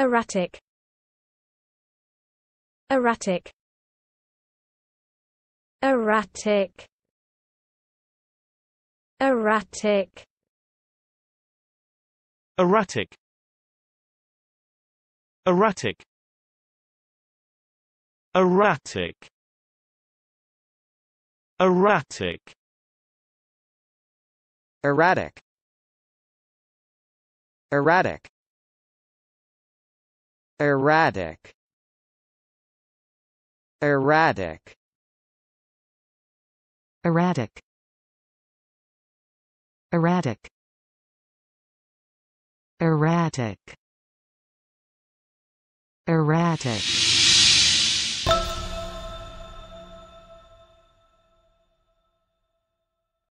erratic erratic erratic erratic erratic erratic erratic erratic erratic erratic erratic erratic erratic erratic erratic erratic